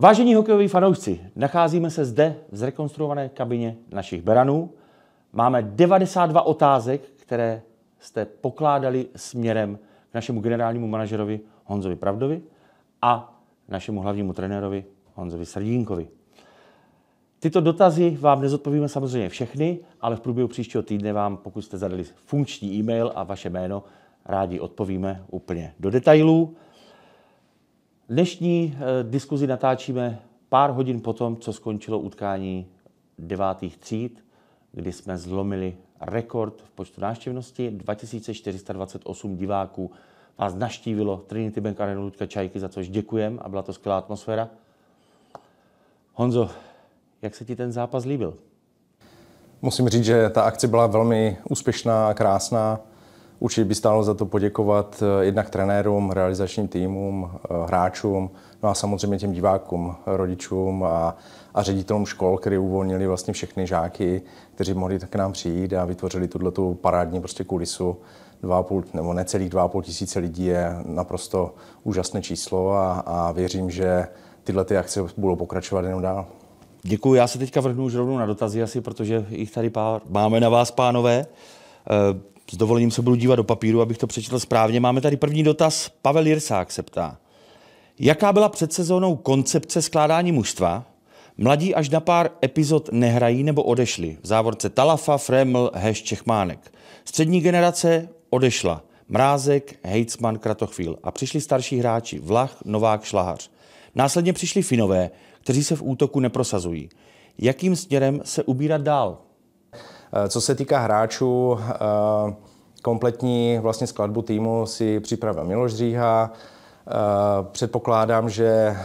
Vážení hokejoví fanoušci, nacházíme se zde v zrekonstruované kabině našich beranů. Máme 92 otázek, které jste pokládali směrem k našemu generálnímu manažerovi Honzovi Pravdovi a našemu hlavnímu trenérovi Honzovi Srdínkovi. Tyto dotazy vám nezodpovíme samozřejmě všechny, ale v průběhu příštího týdne vám, pokud jste zadali funkční e-mail a vaše jméno, rádi odpovíme úplně do detailů. Dnešní eh, diskuzi natáčíme pár hodin po tom, co skončilo utkání devátých tříd, kdy jsme zlomili rekord v počtu návštěvnosti. 2428 diváků vás naštívilo Trinity Bank Arena Ludka Čajky, za což děkujem a byla to skvělá atmosféra. Honzo, jak se ti ten zápas líbil? Musím říct, že ta akce byla velmi úspěšná, a krásná. Určitě by stálo za to poděkovat eh, jednak trenérům, realizačním týmům, eh, hráčům, no a samozřejmě těm divákům, rodičům a, a ředitelům škol, kteří uvolnili vlastně všechny žáky, kteří mohli tak k nám přijít a vytvořili tuto tu parádní prostě kulisu. dva půl, nebo necelých 2,5 tisíce lidí je naprosto úžasné číslo a, a věřím, že tyhle ty akce budou pokračovat jenom dál. Děkuji, já se teďka vrhnu už rovnou na dotazy asi, protože jich tady pár máme na vás, pánové. Eh, s dovolením se budu dívat do papíru, abych to přečetl správně. Máme tady první dotaz. Pavel Jirsák se ptá. Jaká byla před sezónou koncepce skládání mužstva? Mladí až na pár epizod nehrají nebo odešli. V závorce Talafa, Freml, Heš, Čechmánek. Střední generace odešla. Mrázek, Hejcman, Kratochvíl. A přišli starší hráči. Vlach, Novák, Šlahař. Následně přišli Finové, kteří se v útoku neprosazují. Jakým směrem se ubírat dál? Eh, co se týká hráčů, eh, kompletní vlastně skladbu týmu si připravil Miloš Říha. Eh, předpokládám, že,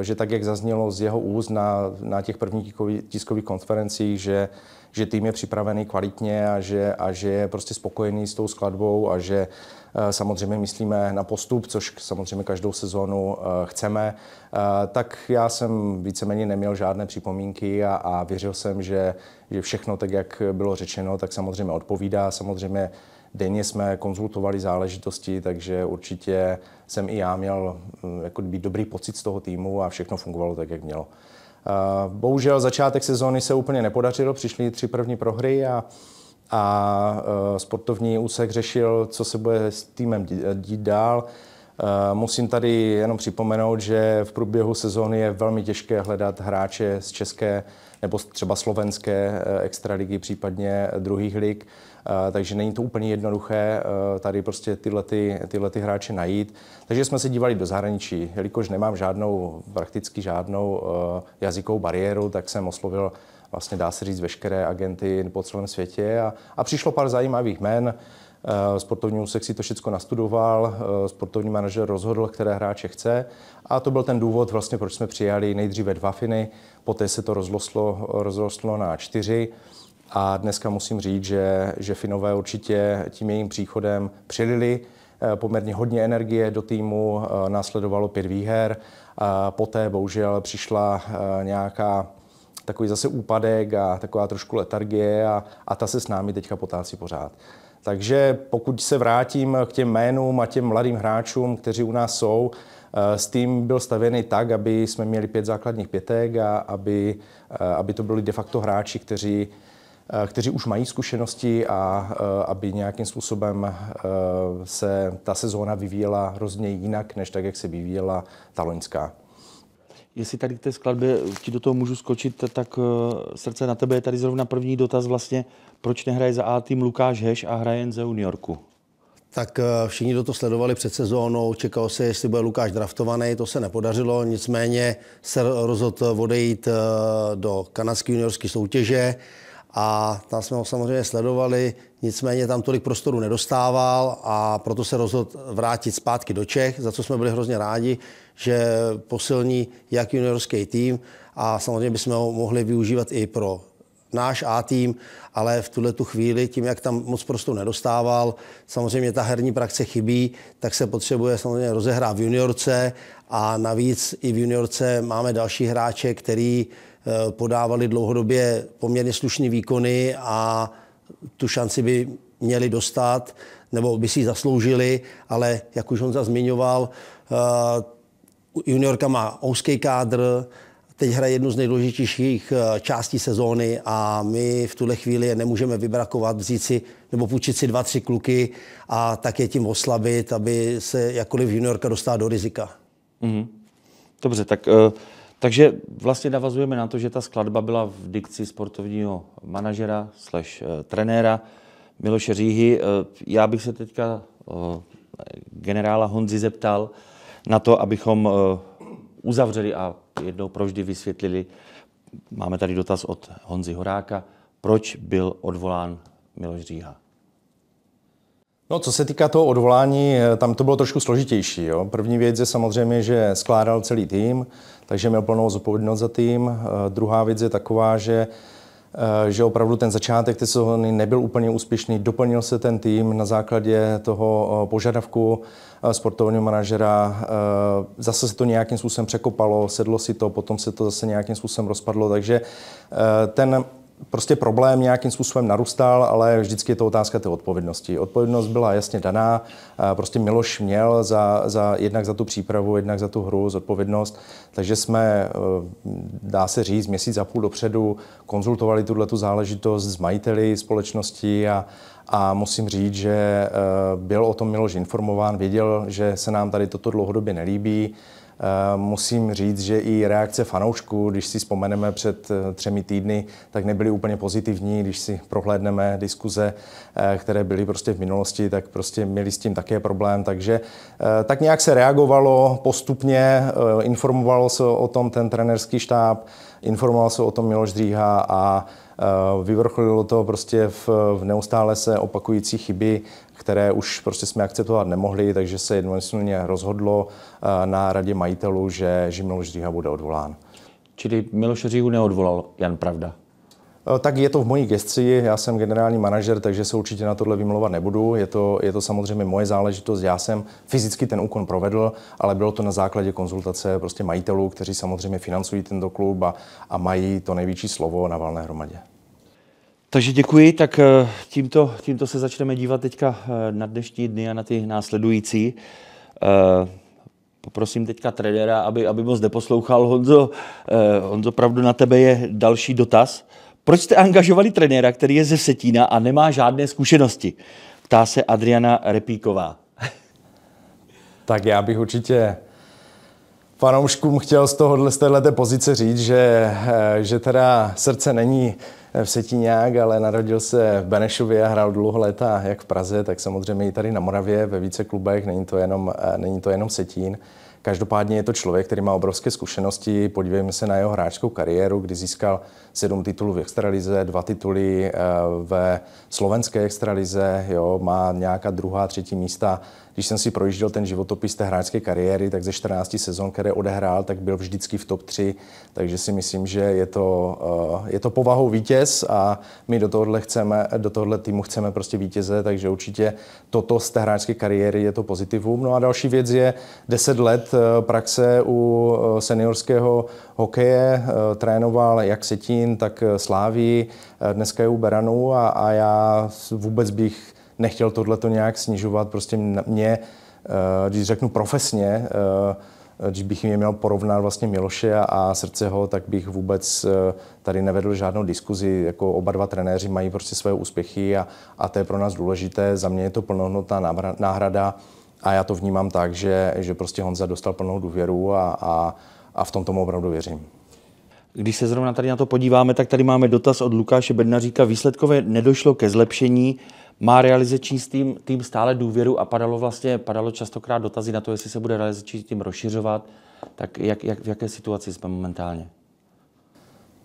že tak, jak zaznělo z jeho úst na, na těch prvních tiskových konferencích, že, že tým je připravený kvalitně a že, a že je prostě spokojený s tou skladbou a že Eh, samozřejmě myslíme na postup, což samozřejmě každou sezónu eh, chceme, eh, tak já jsem víceméně neměl žádné připomínky a, a věřil jsem, že, že všechno, tak jak bylo řečeno, tak samozřejmě odpovídá. Samozřejmě denně jsme konzultovali záležitosti, takže určitě jsem i já měl jako být dobrý pocit z toho týmu a všechno fungovalo tak, jak mělo. Bohužel začátek sezóny se úplně nepodařilo, přišly tři první prohry a a eh, sportovní úsek řešil, co se bude s týmem dít dál. Eh, musím tady jenom připomenout, že v průběhu sezóny je velmi těžké hledat hráče z české nebo třeba slovenské eh, extraligy, případně druhých lig, takže není to úplně jednoduché tady prostě tyhle, ty, tyhle ty hráče najít. Takže jsme se dívali do zahraničí. Jelikož nemám žádnou, prakticky žádnou jazykovou bariéru, tak jsem oslovil vlastně dá se říct veškeré agenty po celém světě a, a přišlo pár zajímavých jmen. E, sportovní úsek si to všechno nastudoval, e, sportovní manažer rozhodl, které hráče chce a to byl ten důvod, vlastně, proč jsme přijali nejdříve dva Finy, poté se to rozloslo, rozloslo na čtyři. A dneska musím říct, že, že Finové určitě tím jejím příchodem přilili e, poměrně hodně energie do týmu, následovalo pět výher, poté bohužel přišla nějaká takový zase úpadek a taková trošku letargie a, a ta se s námi teďka potácí pořád. Takže pokud se vrátím k těm jménům a těm mladým hráčům, kteří u nás jsou, eh, s tým byl stavěný tak, aby jsme měli pět základních pětek a aby, eh, aby to byli de facto hráči, kteří, eh, kteří už mají zkušenosti a aby nějakým způsobem se ta sezóna vyvíjela hrozně jinak, než tak, jak se vyvíjela ta loňská jestli tady k té skladbě ti do toho můžu skočit, tak uh, srdce na tebe je tady zrovna první dotaz vlastně, proč nehraje za A tým Lukáš Heš a hraje jen za juniorku? Tak uh, všichni, do to sledovali před sezónou, čekalo se, jestli bude Lukáš draftovaný, to se nepodařilo, nicméně se rozhodl odejít uh, do kanadské juniorské soutěže a tam jsme ho samozřejmě sledovali, Nicméně tam tolik prostoru nedostával a proto se rozhodl vrátit zpátky do Čech, za co jsme byli hrozně rádi, že posilní jak juniorský tým a samozřejmě bychom ho mohli využívat i pro náš A tým, ale v tuhle tu chvíli, tím, jak tam moc prostoru nedostával, samozřejmě ta herní praxe chybí, tak se potřebuje samozřejmě rozehrát v juniorce a navíc i v juniorce máme další hráče, který eh, podávali dlouhodobě poměrně slušné výkony a tu šanci by měli dostat, nebo by si ji zasloužili, ale jak už on zmiňoval, eh, juniorka má ouský kádr, teď hraje jednu z nejdůležitějších eh, částí sezóny a my v tuhle chvíli je nemůžeme vybrakovat, vzít si nebo půjčit si dva, tři kluky a tak je tím oslabit, aby se jakkoliv juniorka dostala do rizika. Mm-hmm. Dobře, tak uh... Takže vlastně navazujeme na to, že ta skladba byla v dikci sportovního manažera slash eh, trenéra Miloše Říhy. Eh, já bych se teďka eh, generála Honzi zeptal na to, abychom uzavřeli a jednou proždy vysvětlili, máme tady dotaz od Honzi Horáka, proč byl odvolán Miloš Říha. No, co se týká toho odvolání, eh, tam to bylo trošku složitější. Jo. První věc je samozřejmě, že skládal celý tým, takže měl plnou zodpovědnost za tým. Eh, druhá věc je taková, že eh, že opravdu ten začátek ty sezóny nebyl úplně úspěšný. Doplnil se ten tým na základě toho požadavku sportovního manažera. Zase se to nějakým způsobem překopalo, sedlo si to, potom se to zase nějakým způsobem rozpadlo. Takže ten prostě problém nějakým způsobem narůstal, ale vždycky je to otázka té odpovědnosti. Odpovědnost byla jasně daná, prostě Miloš měl za, za, jednak za tu přípravu, jednak za tu hru zodpovědnost, takže jsme, e, dá se říct, měsíc a půl dopředu konzultovali tuhle tu záležitost s majiteli společnosti a, a musím říct, že e, byl o tom Miloš informován, věděl, že se nám tady toto dlouhodobě nelíbí, Eh, musím říct, že i reakce fanoušků, když si vzpomeneme před eh, třemi týdny, tak nebyly úplně pozitivní. Když si prohlédneme diskuze, eh, které byly prostě v minulosti, tak prostě měli s tím také problém. Takže tak nějak se reagovalo postupně, informovalo se o tom ten trenerský štáb, informoval se o tom Miloš Dříha a Eh, vyvrcholilo to prostě v, v neustále se opakující chyby, které už prostě jsme akceptovat nemohli, takže se jednomyslně rozhodlo eh, na radě majitelů, že, že Miloš Říha bude odvolán. Čili Miloš Říhu neodvolal Jan Pravda? Eh, tak je to v mojí gestci, já jsem generální manažer, takže se určitě na tohle vymlouvat nebudu. Je to, je to samozřejmě moje záležitost, já jsem fyzicky ten úkon provedl, ale bylo to na základě konzultace prostě majitelů, kteří samozřejmě financují tento klub a, a mají to největší slovo na valné hromadě. Takže děkuji, tak eh, tímto, tímto se začneme dívat teďka eh, na dnešní dny a na ty následující. Poprosím teďka tradera, aby, aby moc neposlouchal. Honzo, Honzo, pravdu na tebe je další dotaz. Proč jste angažovali trenéra, který je ze Setína a nemá žádné zkušenosti? Ptá se Adriana Repíková. tak já bych určitě fanouškům chtěl z tohohle, z téhleté pozice říct, že, eh, že teda srdce není v Setíňák, ale narodil se v Benešově a hrál dlouho léta jak v Praze, tak samozřejmě i tady na Moravě ve více klubech, není to jenom, eh, není to jenom Setín. Každopádně je to člověk, který má obrovské zkušenosti. Podívejme se na jeho hráčskou kariéru, kdy získal sedm titulů v extralize, dva tituly eh, ve slovenské extralize, jo, má nějaká druhá, třetí místa. Když jsem si projížděl ten životopis té hráčské kariéry, tak ze 14 sezon, které odehrál, tak byl vždycky v top 3, takže si myslím, že je to, eh, je to povahou vítěz a my do tohohle, chceme, do tohohle týmu chceme prostě vítěze, takže určitě toto z té hráčské kariéry je to pozitivum. No a další věc je 10 let eh, praxe u seniorského hokeje, trénoval jak Setín, Zlín, tak eh, Sláví, eh, dneska je u Beranu a, a já vůbec bych nechtěl tohleto nějak snižovat. Prostě mě, eh, když řeknu profesně, když bych mě měl porovnat vlastně Miloše a Srdceho, tak bych vůbec tady nevedl žádnou diskuzi. Jako oba dva trenéři mají prostě své úspěchy a, a to je pro nás důležité. Za mě je to plnohodnotná náhrada a já to vnímám tak, že, že prostě Honza dostal plnou důvěru a, a, a v tom tomu opravdu věřím. Když se zrovna tady na to podíváme, tak tady máme dotaz od Lukáše Bednaříka. Výsledkové nedošlo ke zlepšení. Má realizační tým, tým stále důvěru a padalo vlastně, padalo častokrát dotazy na to, jestli se bude realizační tým rozšiřovat. Tak jak, jak, v jaké situaci jsme momentálně?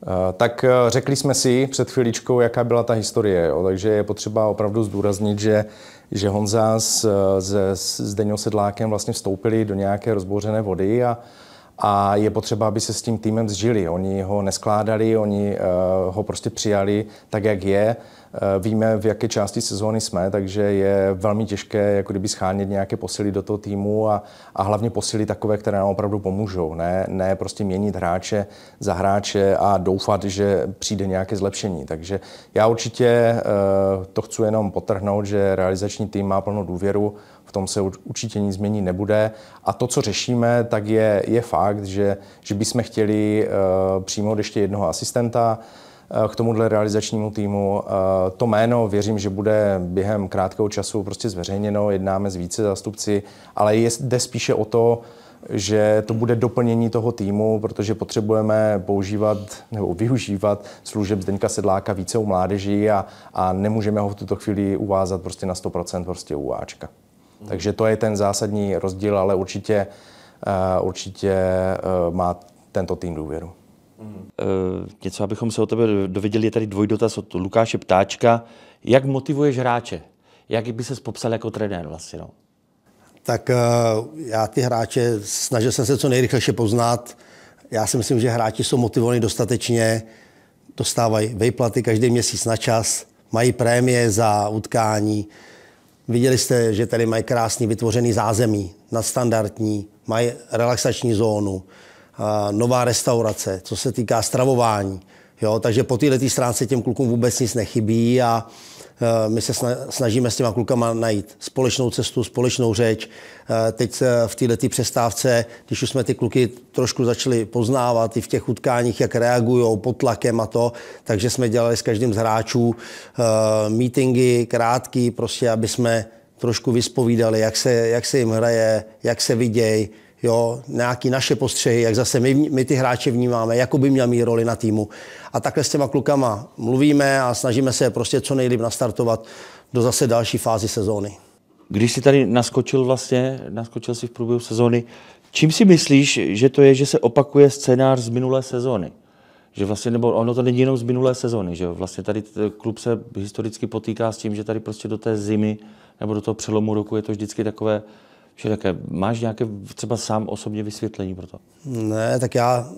Eh, tak eh, řekli jsme si před chvíličkou, jaká byla ta historie. Jo. Takže je potřeba opravdu zdůraznit, že, že Honza s, eh, s, s Deňou Sedlákem vlastně vstoupili do nějaké rozbouřené vody a, a je potřeba, aby se s tím týmem zžili. Oni ho neskládali, oni eh, ho prostě přijali tak, jak je. Eh, víme, v jaké části sezóny jsme, takže je velmi těžké jako kdyby schánět nějaké posily do toho týmu a, a hlavně posily takové, které nám opravdu pomůžou. Ne, ne prostě měnit hráče za hráče a doufat, že přijde nějaké zlepšení. Takže já určitě eh, to chci jenom potrhnout, že realizační tým má plnou důvěru tom se určitě nic změní nebude. A to, co řešíme, tak je, je fakt, že, že bychom chtěli eh, přijmout ještě jednoho asistenta eh, k tomuhle realizačnímu týmu. Eh, to jméno věřím, že bude během krátkého času prostě zveřejněno, jednáme s více zástupci, ale je, jde spíše o to, že to bude doplnění toho týmu, protože potřebujeme používat nebo využívat služeb Zdeňka Sedláka více u mládeží a, a nemůžeme ho v tuto chvíli uvázat prostě na 100% prostě u Ačka. Takže to je ten zásadní rozdíl, ale určitě, eh, určitě eh, má tento tým důvěru. Uh, něco, abychom se o tebe dověděli, je tady dvojdotaz od Lukáše Ptáčka. Jak motivuješ hráče? Jak by se popsal jako trenér vlastně? No? Tak uh, já ty hráče snažil jsem se co nejrychleji poznat. Já si myslím, že hráči jsou motivovaní dostatečně, dostávají vejplaty každý měsíc na čas, mají prémie za utkání, Viděli jste, že tady mají krásný vytvořený zázemí, nadstandardní, mají relaxační zónu, nová restaurace, co se týká stravování. Jo, takže po této stránce těm klukům vůbec nic nechybí a Eh, my se snažíme s těma klukama najít společnou cestu, společnou řeč. Eh, teď v této přestávce, když už jsme ty kluky trošku začali poznávat i v těch utkáních, jak reagují pod tlakem a to, takže jsme dělali s každým z hráčů eh, meetingy krátký, prostě aby jsme trošku vyspovídali, jak se, jak se jim hraje, jak se vidějí, jo, nějaký naše postřehy, jak zase my, my ty hráče vnímáme, jako by měl mít roli na týmu. A takhle s těma klukama mluvíme a snažíme se prostě co nejlíp nastartovat do zase další fázy sezóny. Když jsi tady naskočil vlastně, naskočil si v průběhu sezóny, čím si myslíš, že to je, že se opakuje scénář z minulé sezóny? Že vlastně, nebo ono to není jenom z minulé sezóny, že vlastně tady klub se historicky potýká s tím, že tady prostě do té zimy nebo do toho přelomu roku je to vždycky takové všelijaké. Máš nějaké třeba sám osobně vysvětlení pro to? Ne, tak já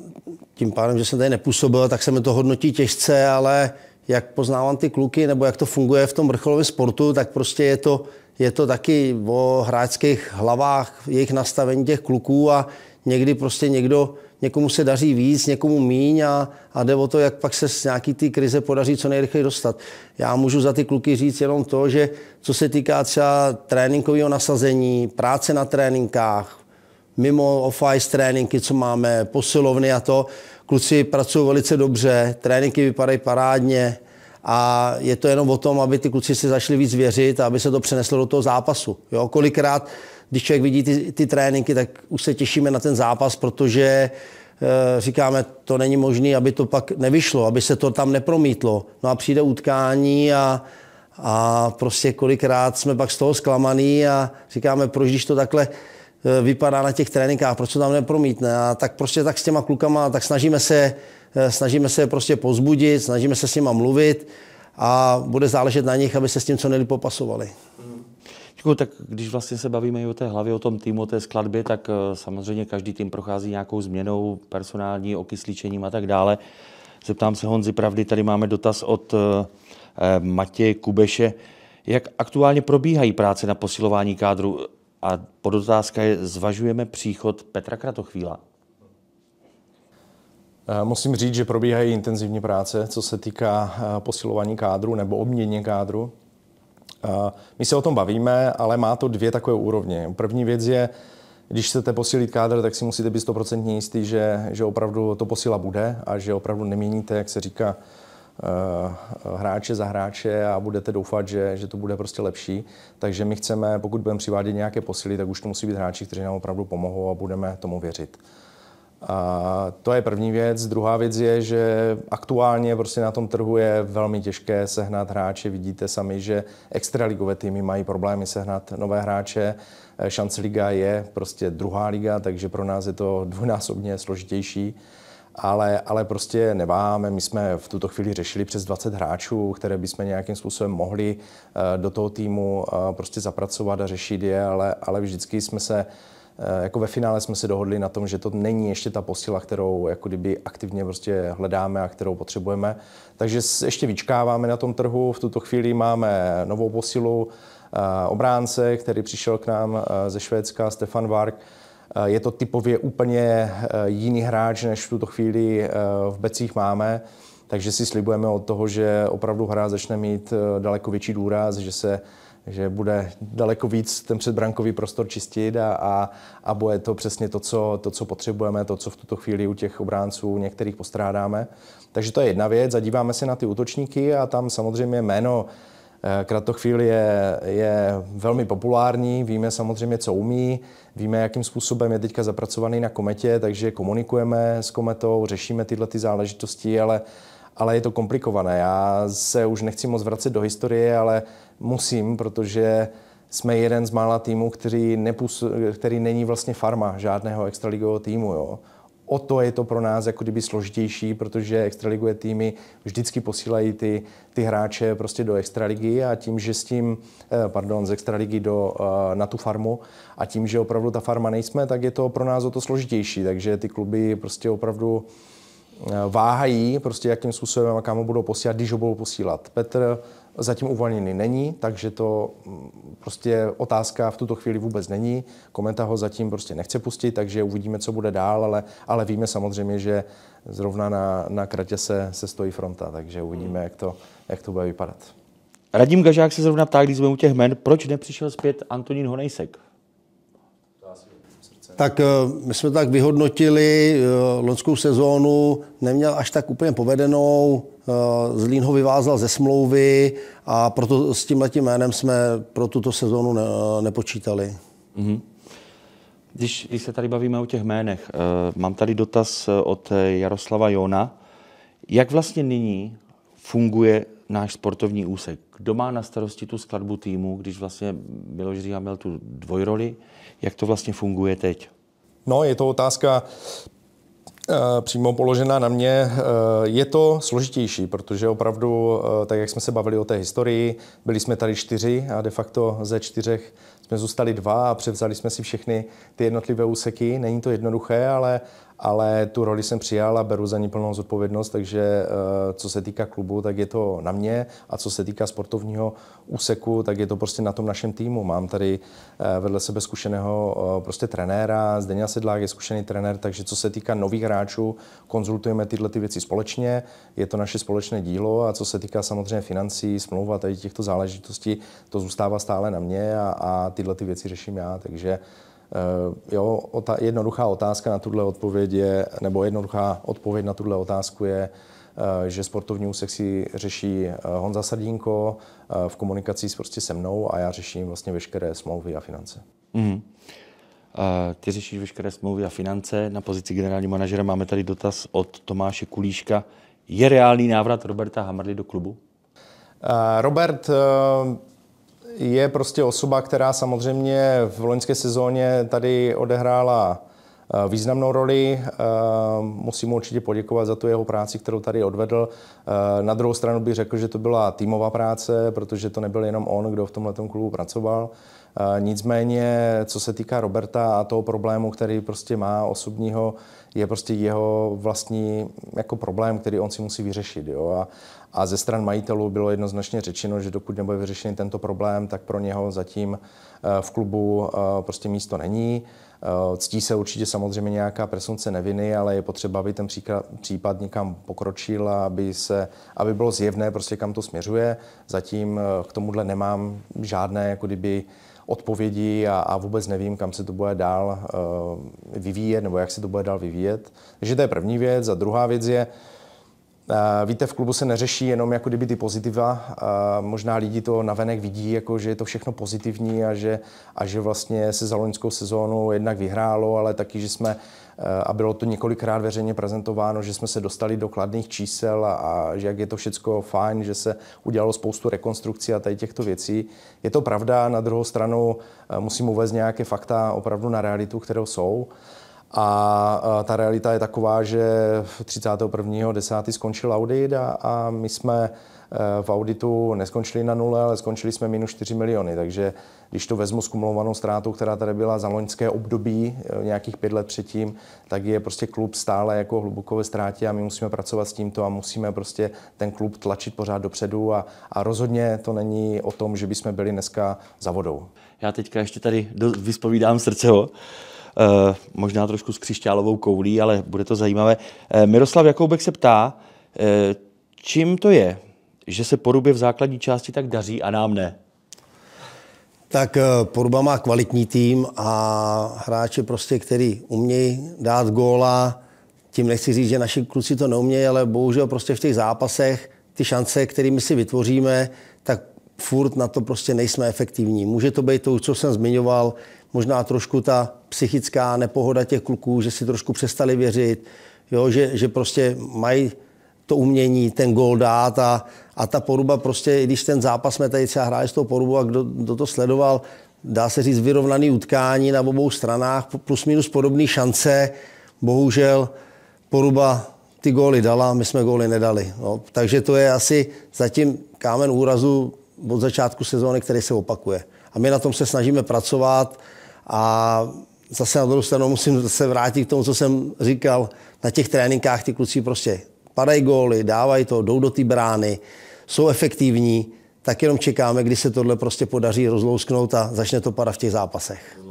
tím pádem, že jsem tady nepůsobil, tak se mi to hodnotí těžce, ale jak poznávám ty kluky, nebo jak to funguje v tom vrcholovém sportu, tak prostě je to, je to taky o hráčských hlavách, jejich nastavení těch kluků a někdy prostě někdo někomu se daří víc, někomu míň a, a jde o to, jak pak se z nějaký ty krize podaří co nejrychleji dostat. Já můžu za ty kluky říct jenom to, že co se týká třeba tréninkového nasazení, práce na tréninkách, mimo off-ice tréninky, co máme, posilovny a to, kluci pracují velice dobře, tréninky vypadají parádně, a je to jenom o tom, aby ty kluci si zašli víc věřit a aby se to přeneslo do toho zápasu. Jo, kolikrát když člověk vidí ty, ty tréninky, tak už se těšíme na ten zápas, protože eh, říkáme, to není možné, aby to pak nevyšlo, aby se to tam nepromítlo. No a přijde utkání a, a prostě kolikrát jsme pak z toho zklamaný a říkáme, proč když to takhle eh, vypadá na těch tréninkách, proč to tam nepromítne. A tak prostě tak s těma klukama, tak snažíme se, eh, snažíme se prostě pozbudit, snažíme se s nima mluvit a bude záležet na nich, aby se s tím co nejlíp popasovali. Jako, tak když vlastně se bavíme i o té hlavě, o tom týmu, o té skladbě, tak eh, samozřejmě každý tým prochází nějakou změnou, personální, okysličením a tak dále. Zeptám se Honzi Pravdy, tady máme dotaz od eh, eh, Matěje Kubeše. Jak aktuálně probíhají práce na posilování kádru? A podotázka je, zvažujeme příchod Petra Kratochvíla? Musím říct, že probíhají intenzivní práce, co se týká posilování kádru nebo obměně kádru. My se o tom bavíme, ale má to dvě takové úrovně. První věc je, když chcete posílit kádr, tak si musíte být stoprocentně jistý, že, že opravdu to posila bude a že opravdu neměníte, jak se říká, eh, hráče za hráče a budete doufat, že, že to bude prostě lepší. Takže my chceme, pokud budeme přivádět nějaké posily, tak už to musí být hráči, kteří nám opravdu pomohou a budeme tomu věřit. A to je první věc. Druhá věc je, že aktuálně prostě na tom trhu je velmi těžké sehnat hráče. Vidíte sami, že extraligové týmy mají problémy sehnat nové hráče. Šance liga je prostě druhá liga, takže pro nás je to dvojnásobně složitější. Ale, ale prostě neváme. My jsme v tuto chvíli řešili přes 20 hráčů, které bychom nějakým způsobem mohli eh, do toho týmu eh, prostě zapracovat a řešit je, ale, ale vždycky jsme se Eh, jako ve finále jsme se dohodli na tom, že to není ještě ta posila, kterou jako kdyby aktivně prostě hledáme a kterou potřebujeme. Takže ještě vyčkáváme na tom trhu. V tuto chvíli máme novou posilu eh, obránce, který přišel k nám eh, ze Švédska, Stefan Vark. Je to typově úplně jiný hráč, než v tuto chvíli v Becích máme. Takže si slibujeme od toho, že opravdu hra začne mít daleko větší důraz, že se že bude daleko víc ten předbrankový prostor čistit a, a, a bude to přesně to co, to, co potřebujeme, to, co v tuto chvíli u těch obránců některých postrádáme. Takže to je jedna věc. Zadíváme se na ty útočníky a tam samozřejmě jméno eh, Kratochvíl je, je velmi populární, víme samozřejmě, co umí, víme, jakým způsobem je teďka zapracovaný na kometě, takže komunikujeme s kometou, řešíme tyhle ty záležitosti, ale, ale je to komplikované. Já se už nechci moc vracet do historie, ale musím, protože jsme jeden z mála týmů, který, nepůsob, který není vlastně farma žádného extraligového týmu. Jo. O to je to pro nás jako kdyby složitější, protože extraligové týmy vždycky posílají ty, ty hráče prostě do extraligy a tím, že s tím, eh, pardon, z extraligy do, eh, na tu farmu a tím, že opravdu ta farma nejsme, tak je to pro nás o to složitější. Takže ty kluby prostě opravdu eh, váhají, prostě jakým způsobem a kam ho budou posílat, když ho budou posílat. Petr zatím uvolněný není, takže to mm, prostě otázka v tuto chvíli vůbec není. Komenta ho zatím prostě nechce pustit, takže uvidíme, co bude dál, ale, ale víme samozřejmě, že zrovna na, na kratě se, se stojí fronta, takže uvidíme, hmm. jak to, jak to bude vypadat. Radim Gažák se zrovna ptá, když jsme u těch men, proč nepřišel zpět Antonín Honejsek? Tak eh, my jsme tak vyhodnotili eh, loňskou sezónu, neměl až tak úplně povedenou, Eh, Zlín ho vyvázal ze smlouvy a proto s tím letím jménem jsme pro tuto sezónu ne, eh, nepočítali. Mm-hmm. Když, když se tady bavíme o těch jménech, eh, mám tady dotaz od Jaroslava Jona. Jak vlastně nyní funguje náš sportovní úsek? Kdo má na starosti tu skladbu týmu, když vlastně Miloš Říha měl tu dvojroli? Jak to vlastně funguje teď? No, je to otázka Eh, přímo položená na mě. Eh, je to složitější, protože opravdu, eh, tak jak jsme se bavili o té historii, byli jsme tady čtyři a de facto ze čtyřech jsme zůstali dva a převzali jsme si všechny ty jednotlivé úseky. Není to jednoduché, ale ale tu roli jsem přijal a beru za ní plnou zodpovědnost, takže eh, co se týká klubu, tak je to na mě a co se týká sportovního úseku, tak je to prostě na tom našem týmu. Mám tady eh, vedle sebe zkušeného eh, prostě trenéra, Zdeněl Sedlák je zkušený trenér, takže co se týká nových hráčů, konzultujeme tyhle ty věci společně, je to naše společné dílo a co se týká samozřejmě financí, smlouv a tady těchto záležitostí, to zůstává stále na mě a, a tyhle ty věci řeším já, takže Eh, jo, ota- jednoduchá otázka na tuhle odpověď je, nebo jednoduchá odpověď na tuhle otázku je, eh, že sportovní úsek si řeší eh, Honza Sardínko v komunikaci s prostě se mnou a já řeším vlastně veškeré smlouvy a finance. Mm. Ty řešíš veškeré smlouvy a finance. Na pozici generálního manažera máme tady dotaz od Tomáše Kulíška. Je reálný návrat Roberta Hamrli do klubu? Robert je prostě osoba, která samozřejmě v loňské sezóně tady odehrála eh, významnou roli. Eh, musím mu určitě poděkovat za tu jeho práci, kterou tady odvedl. Eh, na druhou stranu bych řekl, že to byla týmová práce, protože to nebyl jenom on, kdo v tomhle klubu pracoval. Nicméně, co se týká Roberta a toho problému, který prostě má osobního, je prostě jeho vlastní jako problém, který on si musí vyřešit. Jo? A, a ze stran majitelů bylo jednoznačně řečeno, že dokud nebude vyřešen tento problém, tak pro něho zatím eh, v klubu eh, prostě místo není. Eh, ctí se určitě samozřejmě nějaká presunce neviny, ale je potřeba, aby ten případ někam pokročil a aby, se, aby bylo zjevné, prostě kam to směřuje. Zatím k tomuhle nemám žádné jako kdyby, odpovědi a, a vůbec nevím, kam se to bude dál vyvíjet nebo jak se to bude dál vyvíjet. Takže to je první věc. A druhá věc je, Eh, víte, v klubu se neřeší jenom jako kdyby ty pozitiva. Eh, možná lidi to navenek vidí, jako že je to všechno pozitivní a že, a že vlastně se za loňskou sezónu jednak vyhrálo, ale taky, že jsme, eh, a bylo to několikrát veřejně prezentováno, že jsme se dostali do kladných čísel a, a že jak je to všechno fajn, že se udělalo spoustu rekonstrukcí a tady těchto věcí. Je to pravda, na druhou stranu musím uvést nějaké fakta opravdu na realitu, kterou jsou. A ta realita je taková, že 31.10. skončil audit a, a my jsme eh, v auditu neskončili na nule, ale skončili jsme minus 4 miliony. Takže když to vezmu s kumulovanou ztrátou, která tady byla za loňské období, eh, nějakých pět let předtím, tak je prostě klub stále jako hluboko ve ztrátě a my musíme pracovat s tímto a musíme prostě ten klub tlačit pořád dopředu a, a rozhodně to není o tom, že bychom byli dneska za vodou. Já teďka ještě tady do, vyspovídám srdceho. Eh, možná trošku s křišťálovou koulí, ale bude to zajímavé. Eh, Miroslav Jakoubek se ptá, eh, čím to je, že se porubě v základní části tak daří a nám ne? Tak Poruba má kvalitní tým a hráči prostě, který umějí dát góla, tím nechci říct, že naši kluci to neumějí, ale bohužel prostě v těch zápasech ty šance, kterými si vytvoříme, tak furt na to prostě nejsme efektivní. Může to být to, co jsem zmiňoval, možná trošku ta psychická nepohoda těch kluků, že si trošku přestali věřit, jo, že, že prostě mají to umění, ten gol dát a, a ta poruba prostě, i když ten zápas jsme tady třeba hráli s tou porubou a kdo, kdo to sledoval, dá se říct vyrovnaný utkání na obou stranách, plus minus podobné šance, bohužel poruba ty góly dala, my jsme góly nedali. No. Takže to je asi zatím kámen úrazu od začátku sezóny, který se opakuje. A my na tom se snažíme pracovat, a zase na druhou stranu musím se vrátit k tomu, co jsem říkal. Na těch tréninkách ty kluci prostě padají góly, dávají to, jdou do té brány, jsou efektivní, tak jenom čekáme, kdy se tohle prostě podaří rozlousknout a začne to padat v těch zápasech. Uh,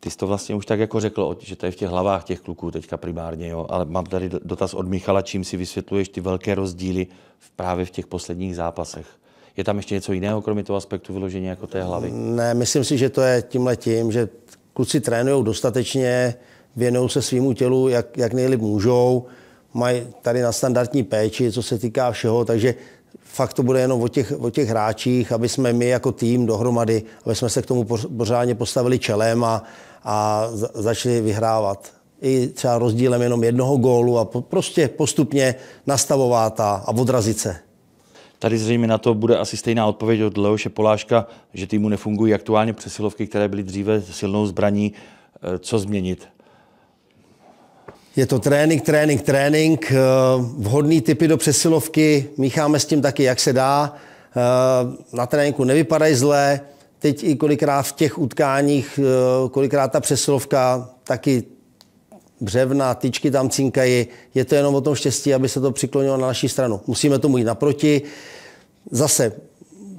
ty jsi to vlastně už tak jako řekl, že to je v těch hlavách těch kluků teďka primárně, jo? ale mám tady dotaz od Michala, čím si vysvětluješ ty velké rozdíly v právě v těch posledních zápasech? Je tam ještě něco jiného, kromě toho aspektu vyložení jako té hlavy? Ne, myslím si, že to je tímhle tím, že kluci trénují dostatečně, věnují se svýmu tělu, jak, jak nejlíp můžou, mají tady na standardní péči, co se týká všeho, takže fakt to bude jenom o těch, o těch hráčích, aby jsme my jako tým dohromady, aby jsme se k tomu pořádně postavili čelem a, a začali vyhrávat. I třeba rozdílem jenom jednoho gólu a po, prostě postupně nastavovat a, a odrazit se. Tady zřejmě na to bude asi stejná odpověď od Leoše Poláška, že týmu nefungují aktuálně přesilovky, které byly dříve silnou zbraní. E, co změnit? Je to trénink, trénink, trénink. E, vhodný typy do přesilovky, mícháme s tím taky, jak se dá. E, na tréninku nevypadají zlé. Teď i kolikrát v těch utkáních, kolikrát ta přesilovka taky břevna, tyčky tam cinkají. Je to jenom o tom štěstí, aby se to přiklonilo na naši stranu. Musíme tomu jít naproti. Zase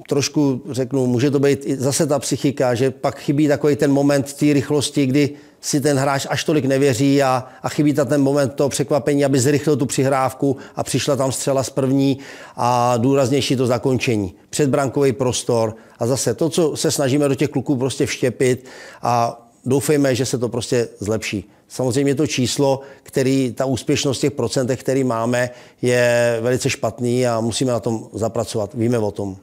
trošku řeknu, může to být zase ta psychika, že pak chybí takový ten moment té rychlosti, kdy si ten hráč až tolik nevěří a, a chybí ta ten moment toho překvapení, aby zrychlil tu přihrávku a přišla tam střela z první a důraznější to zakončení. Předbrankový prostor a zase to, co se snažíme do těch kluků prostě vštěpit a doufejme, že se to prostě zlepší. Samozřejmě to číslo, který, ta úspěšnost těch procentech, který máme, je velice špatný a musíme na tom zapracovat. Víme o tom.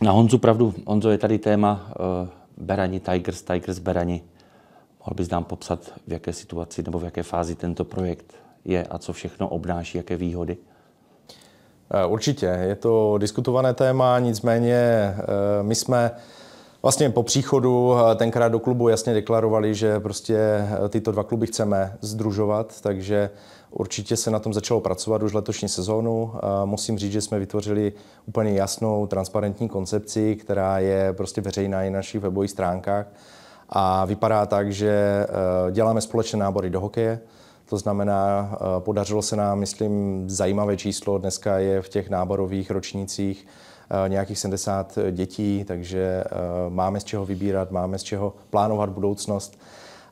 Na Honzu pravdu, Honzo, je tady téma uh, Berani, Tigers, Tigers, Berani. Mohl bys nám popsat, v jaké situaci nebo v jaké fázi tento projekt je a co všechno obnáší, jaké výhody? Eh, určitě, je to diskutované téma, nicméně eh, my jsme Vlastně po příchodu eh, tenkrát do klubu jasně deklarovali, že prostě eh, tyto dva kluby chceme združovat, takže určitě se na tom začalo pracovat už letošní sezónu. Eh, musím říct, že jsme vytvořili úplně jasnou, transparentní koncepci, která je prostě veřejná i na našich webových stránkách a vypadá tak, že děláme společné nábory do hokeje, to znamená, podařilo se nám, myslím, zajímavé číslo. Dneska je v těch náborových ročnících Eh, nějakých 70 dětí, takže eh, máme z čeho vybírat, máme z čeho plánovat budoucnost.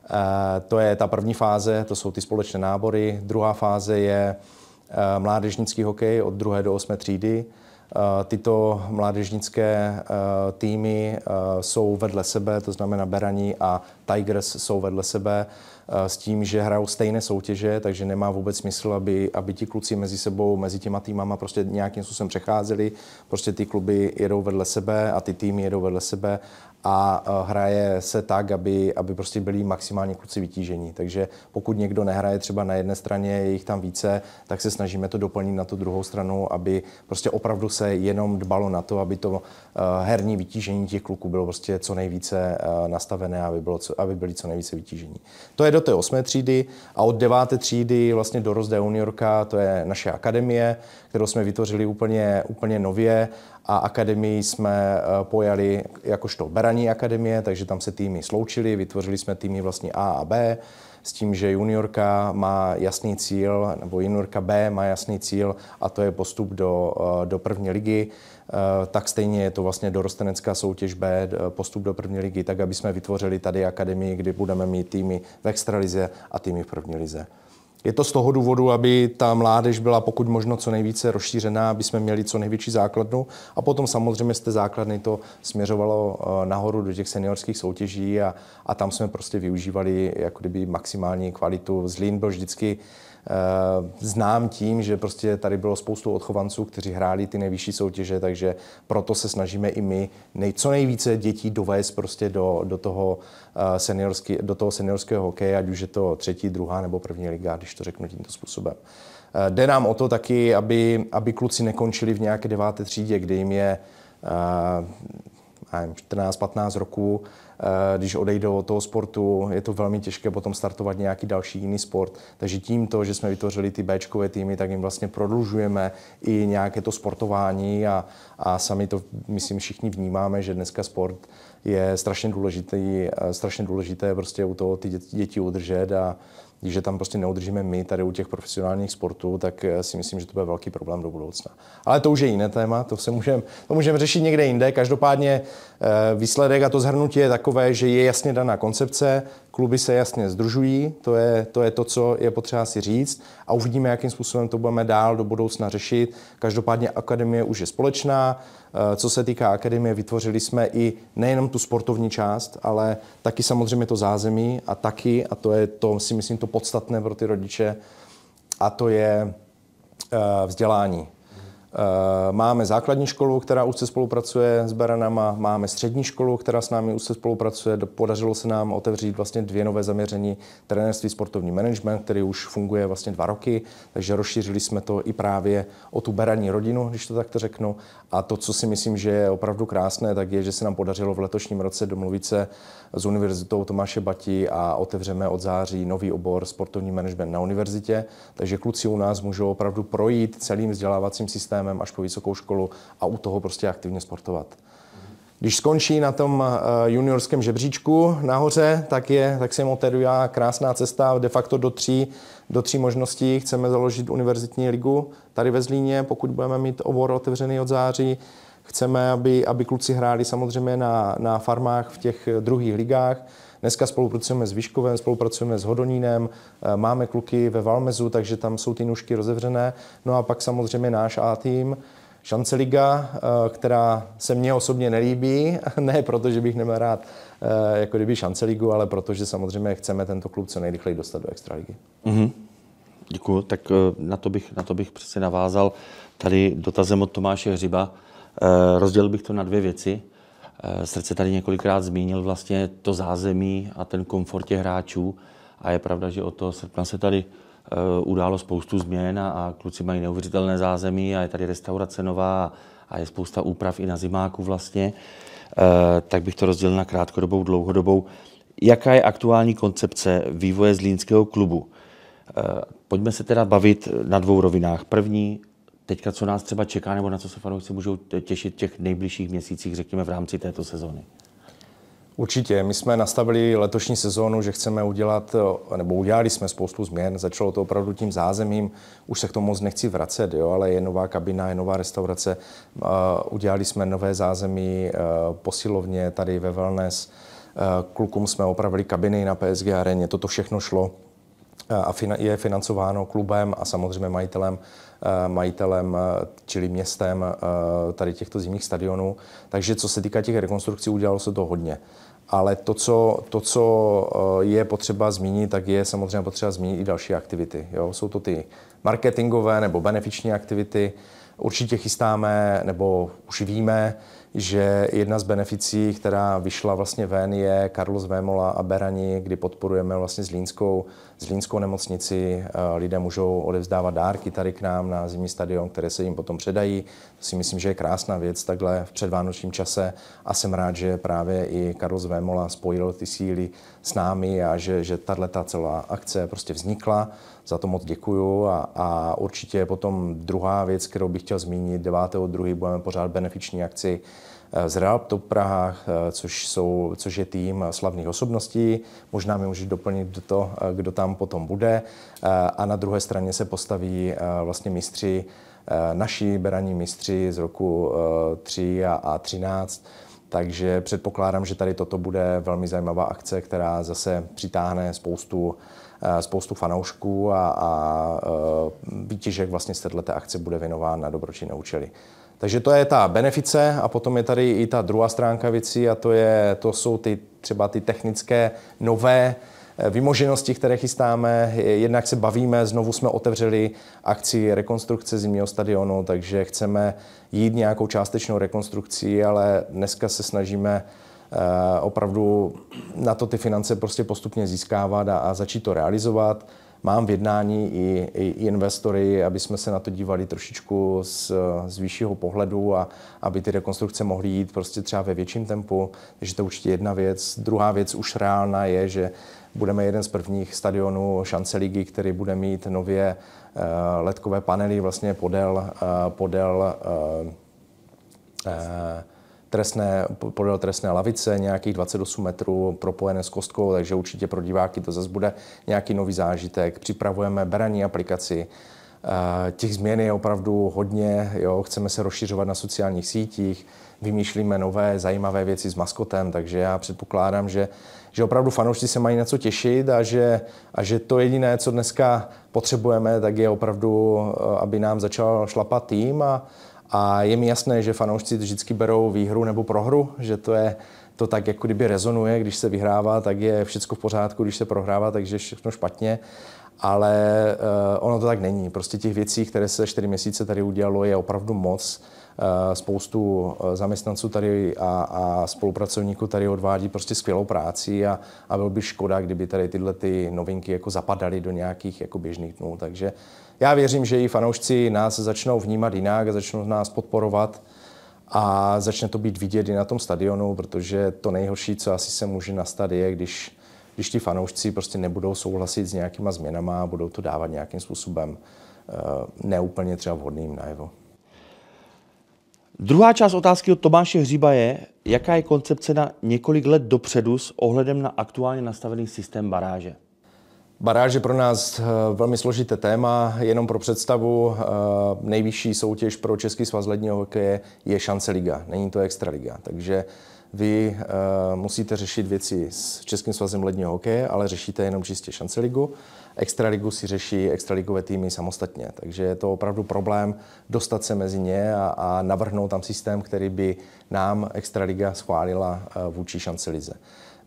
Eh, to je ta první fáze, to jsou ty společné nábory. Druhá fáze je mládežnický hokej od 2. do 8. třídy. Tyto mládežnické týmy jsou vedle sebe, to znamená Berani a Tigers jsou vedle sebe. Eh, s tím, že hrajou stejné soutěže, takže nemá vůbec smysl, aby, aby ti kluci mezi sebou, mezi těma týmama prostě nějakým způsobem přecházeli. Prostě ty kluby jedou vedle sebe a ty týmy jedou vedle sebe a e, hraje se tak, aby, aby prostě byli maximálně kluci vytížení. Takže pokud někdo nehraje třeba na jedné straně, je jich tam více, tak se snažíme to doplnit na tu druhou stranu, aby prostě opravdu se jenom dbalo na to, aby to e, herní vytížení těch kluků bylo prostě co nejvíce e, nastavené, aby, bylo, aby byli co nejvíce vytížení. To je do té osmé třídy a od deváté třídy vlastně do Rozda juniorka, to je naše akademie, kterou jsme vytvořili úplně, úplně nově a akademii jsme eh, pojali jakožto beraní akademie, takže tam se týmy sloučily, vytvořili jsme týmy vlastně A a B s tím, že juniorka má jasný cíl, nebo juniorka B má jasný cíl a to je postup do, eh, do první ligy, eh, tak stejně je to vlastně dorostenecká soutěž B, postup do první ligy, tak aby jsme vytvořili tady akademii, kdy budeme mít týmy v extralize a týmy v první lize. Je to z toho důvodu, aby ta mládež byla pokud možno co nejvíce rozšířená, aby jsme měli co největší základnu a potom samozřejmě z té základny to směřovalo eh, nahoru do těch seniorských soutěží a, a tam jsme prostě využívali jako kdyby maximální kvalitu. Zlín byl vždycky uh, Eh, znám tím, že prostě tady bylo spoustu odchovanců, kteří hráli ty nejvyšší soutěže, takže proto se snažíme i my nej, co nejvíce dětí dovést prostě do, do, toho, eh, seniorský, do toho seniorského hokeje, ať už je to třetí, druhá nebo první liga, když to řeknu tímto způsobem. Eh, jde nám o to taky, aby, aby kluci nekončili v nějaké deváté třídě, kde jim je 14-15 roků, Eh, když odejdou od toho sportu, je to velmi těžké potom startovat nějaký další jiný sport. Takže tím to, že jsme vytvořili ty Bčkové týmy, tak jim vlastně prodlužujeme i nějaké to sportování a, a sami to, myslím, všichni vnímáme, že dneska sport je strašně důležité, eh, strašně důležité prostě u toho ty děti udržet a když je tam prostě neudržíme my tady u těch profesionálních sportů, tak eh, si myslím, že to bude velký problém do budoucna. Ale to už je jiné téma, to, se můžeme, to můžeme řešit někde jinde. Každopádně eh, výsledek a to zhrnutí je takové, že je jasně daná koncepce, Kluby se jasně združují, to je, to je to, co je potřeba si říct a uvidíme, jakým způsobem to budeme dál do budoucna řešit. Každopádně akademie už je společná. Eh, co se týká akademie, vytvořili jsme i nejenom tu sportovní část, ale taky samozřejmě to zázemí a taky, a to je to si myslím to podstatné pro ty rodiče, a to je eh, vzdělání. Eh, máme základní školu, která už se spolupracuje s Beranama, máme střední školu, která s námi už se spolupracuje. Podařilo se nám otevřít vlastně dvě nové zaměření trenérství sportovní management, který už funguje vlastně dva roky, takže rozšířili jsme to i právě o tu beraní rodinu, když to takto řeknu. A to, co si myslím, že je opravdu krásné, tak je, že se nám podařilo v letošním roce domluvit se s Univerzitou Tomáše Batí a otevřeme od září nový obor sportovní management na univerzitě. Takže kluci u nás můžou opravdu projít celým vzdělávacím systémem systémem až po vysokou školu a u toho prostě aktivně sportovat. Když skončí na tom eh, juniorském žebříčku nahoře, tak, je, tak se mu otevírá krásná cesta de facto do tří, do tří možností. Chceme založit univerzitní ligu tady ve Zlíně, pokud budeme mít obor otevřený od září. Chceme, aby, aby kluci hráli samozřejmě na, na farmách v těch eh, druhých ligách Dneska spolupracujeme s Výškovem, spolupracujeme s Hodonínem, eh, máme kluky ve Valmezu, takže tam jsou ty nůžky rozevřené. No a pak samozřejmě náš A-tým, Šance Liga, eh, která se mně osobně nelíbí, ne proto, že bych neměl rád eh, jako kdyby Šance Ligu, ale protože samozřejmě chceme tento klub co nejrychleji dostat do Extraligy. Mm-hmm. Děkuji, tak na to, bych, na to bych přesně navázal tady dotazem od Tomáše Hřiba. Rozdělil bych to na dvě věci. Eh, srdce tady několikrát zmínil vlastně to zázemí a ten komfort těch hráčů a je pravda, že od toho srpna se tady eh, událo spoustu změn a, a kluci mají neuvěřitelné zázemí a je tady restaurace nová a, a je spousta úprav i na zimáku vlastně. E, tak bych to rozdělil na krátkodobou, dlouhodobou. Jaká je aktuální koncepce vývoje zlínského klubu? E, pojďme se teda bavit na dvou rovinách. První, teďka, co nás třeba čeká, nebo na co se fanoušci můžou těšit těch nejbližších měsících, řekněme, v rámci této sezóny? Určitě. My jsme nastavili letošní sezónu, že chceme udělat, nebo udělali jsme spoustu změn. Začalo to opravdu tím zázemím. Už se k tomu moc nechci vracet, jo, ale je nová kabina, je nová restaurace. Eh, udělali jsme nové zázemí eh, posilovně tady ve Wellness. Eh, klukům jsme opravili kabiny na PSG areně. Toto všechno šlo a je financováno klubem a samozřejmě majitelem Eh, majitelem, eh, čili městem eh, tady těchto zimních stadionů. Takže co se týká těch rekonstrukcí, udělalo se to hodně. Ale to co, to, co je potřeba zmínit, tak je samozřejmě potřeba zmínit i další aktivity. Jo? Jsou to ty marketingové nebo benefiční aktivity, Určitě chystáme, nebo už víme, že jedna z beneficí, která vyšla vlastně ven, je Carlos Vémola a Berani, kdy podporujeme vlastně Zlínskou, Zlínskou nemocnici. Eh, lidé můžou odevzdávat dárky tady k nám na zimní stadion, které se jim potom předají. To si myslím, že je krásná věc takhle v předvánočním čase a jsem rád, že právě i Carlos Vémola spojil ty síly s námi a že, že tahle celá akce prostě vznikla. Za to moc děkuju a, a určitě potom druhá věc, kterou bych chtěl zmínit, 9.2. budeme pořád benefiční akci eh, z Real Top Praha, eh, což, jsou, což je tým slavných osobností. Možná mi můžeš doplnit do to, eh, kdo tam potom bude. A na druhé straně se postaví vlastně mistři, naši beraní mistři z roku 3 a, a 13, takže předpokládám, že tady toto bude velmi zajímavá akce, která zase přitáhne spoustu, eh, spoustu fanoušků a, a eh, výtěžek vlastně z této akce bude věnován na dobročinné účely. Takže to je ta benefice a potom je tady i ta druhá stránka věcí a to, je, to jsou ty třeba ty technické nové vymoženosti, které chystáme. Jednak se bavíme, znovu jsme otevřeli akci rekonstrukce zimního stadionu, takže chceme jít nějakou částečnou rekonstrukcí, ale dneska se snažíme eh, opravdu na to ty finance prostě postupně získávat a, a začít to realizovat. Mám v jednání i, i, i investory, aby jsme se na to dívali trošičku z, z vyššího pohledu a aby ty rekonstrukce mohly jít prostě třeba ve větším tempu. Takže to je určitě jedna věc. Druhá věc už reálná je, že Budeme jeden z prvních stadionů šance ligy, který bude mít nově eh, letkové panely vlastně podél, eh, podél eh, trestné, podél trestné lavice, nějakých 28 metrů propojené s kostkou, takže určitě pro diváky to zase bude nějaký nový zážitek. Připravujeme beraní aplikaci, Těch změn je opravdu hodně, jo, chceme se rozšiřovat na sociálních sítích, vymýšlíme nové zajímavé věci s maskotem, takže já předpokládám, že že opravdu fanoušci se mají na co těšit a že, a že to jediné, co dneska potřebujeme, tak je opravdu, eh, aby nám začal šlapat tým a, a je mi jasné, že fanoušci vždycky berou výhru nebo prohru, že to je to tak jako kdyby rezonuje, když se vyhrává, tak je všechno v pořádku, když se prohrává, takže všechno špatně ale uh, ono to tak není. Prostě těch věcí, které se čtyři měsíce tady udělalo, je opravdu moc. Eh, spoustu eh, zaměstnanců tady a, a spolupracovníků tady odvádí prostě skvělou práci a, a bylo by škoda, kdyby tady tyhle ty novinky jako zapadaly do nějakých jako běžných dnů. Takže já věřím, že i fanoušci nás začnou vnímat jinak a začnou nás podporovat a začne to být vidět i na tom stadionu, protože to nejhorší, co asi se může nastat, je, když, když ti fanoušci prostě nebudou souhlasit s nějakýma změnama a budou to dávat nějakým způsobem eh, neúplně třeba vhodným najevo. Druhá část otázky od Tomáše Hříba je, jaká je koncepce na několik let dopředu s ohledem na aktuálně nastavený systém baráže? Baráž je pro nás eh, velmi složité téma. Jenom pro představu, eh, nejvyšší soutěž pro Český svaz ledního hokeje je šance liga, není to extraliga. Takže vy uh, musíte řešit věci s Českým svazem ledního hokeje, ale řešíte jenom čistě šance ligu. Extraligu si řeší extraligové týmy samostatně, takže je to opravdu problém dostat se mezi ně a, a navrhnout tam systém, který by nám extraliga schválila uh, vůči lize.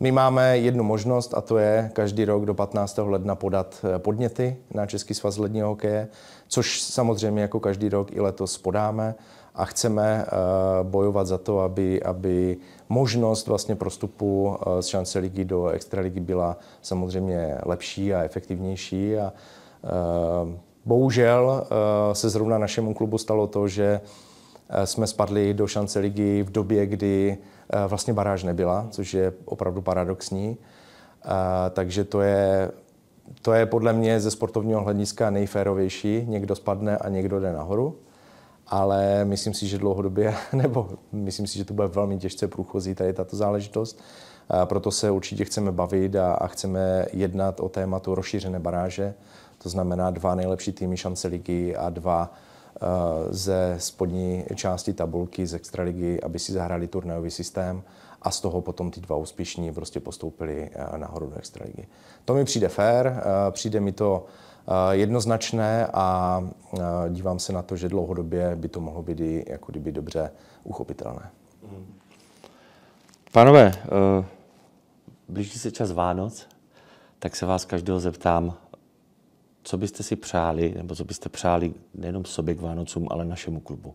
My máme jednu možnost a to je každý rok do 15. ledna podat eh, podněty na Český svaz ledního hokeje, což samozřejmě jako každý rok i letos podáme a chceme eh, bojovat za to, aby, aby možnost vlastně prostupu eh, z šance ligy do extraligy byla samozřejmě lepší a efektivnější. A eh, bohužel se zrovna našemu klubu stalo to, že jsme spadli do šance ligy v době, kdy vlastně baráž nebyla, což je opravdu paradoxní. Takže to je, to je podle mě ze sportovního hlediska nejférovější. Někdo spadne a někdo jde nahoru ale myslím si, že dlouhodobě, nebo myslím si, že to bude velmi těžce průchozí tady tato záležitost. A proto se určitě chceme bavit a, a chceme jednat o tématu rozšířené baráže, to znamená dva nejlepší týmy šance ligy a dva eh, ze spodní části tabulky z extraligy, aby si zahrali turnajový systém a z toho potom ty dva úspěšní prostě postoupili eh, nahoru do extraligy. To mi přijde fér, eh, přijde mi to Eh, jednoznačné a eh, dívám se na to, že dlouhodobě by to mohlo být i jako kdyby dobře uchopitelné. Pánové, eh, blíží se čas Vánoc, tak se vás každého zeptám, co byste si přáli, nebo co byste přáli nejenom sobě k Vánocům, ale našemu klubu?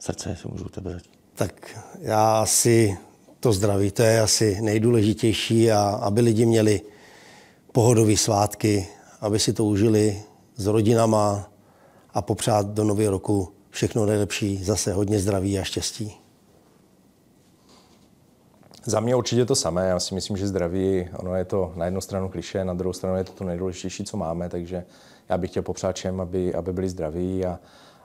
Srdce, jestli můžu tebe začít. Tak já asi to zdraví, to je asi nejdůležitější a aby lidi měli pohodové svátky, aby si to užili s rodinama a popřát do nového roku všechno nejlepší, zase hodně zdraví a štěstí. Za mě určitě to samé. Já si myslím, že zdraví, ono je to na jednu stranu kliše, na druhou stranu je to to nejdůležitější, co máme, takže já bych chtěl popřát všem, aby, aby byli zdraví a,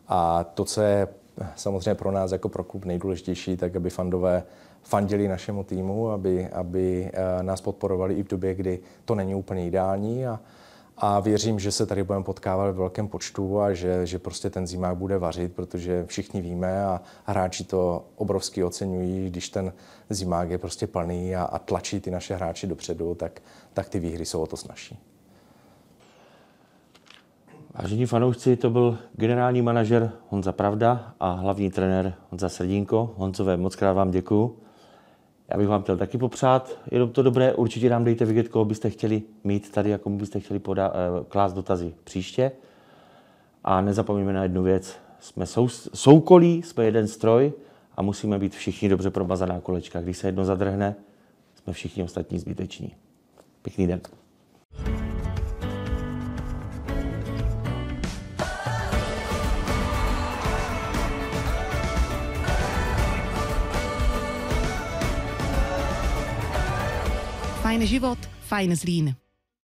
a to, co je samozřejmě pro nás jako pro klub nejdůležitější, tak aby fandové fandili našemu týmu, aby, aby eh, nás podporovali i v době, kdy to není úplně ideální a, a věřím, že se tady budeme potkávat v velkém počtu a že, že prostě ten zimák bude vařit, protože všichni víme a hráči to obrovsky oceňují, když ten zimák je prostě plný a, a tlačí ty naše hráči dopředu, tak, tak ty výhry jsou o to snažší. Vážení fanoušci, to byl generální manažer Honza Pravda a hlavní trenér Honza Srdínko. Honcové, moc krát vám děkuju. Já bych vám chtěl taky popřát, jenom to dobré, určitě nám dejte vědět, koho byste chtěli mít tady a komu byste chtěli podá, eh, klást dotazy příště. A nezapomeňme na jednu věc, jsme sou, soukolí, jsme jeden stroj a musíme být všichni dobře promazaná kolečka. Když se jedno zadrhne, jsme všichni ostatní zbyteční. Pěkný den. feinen Život, feines Leinen.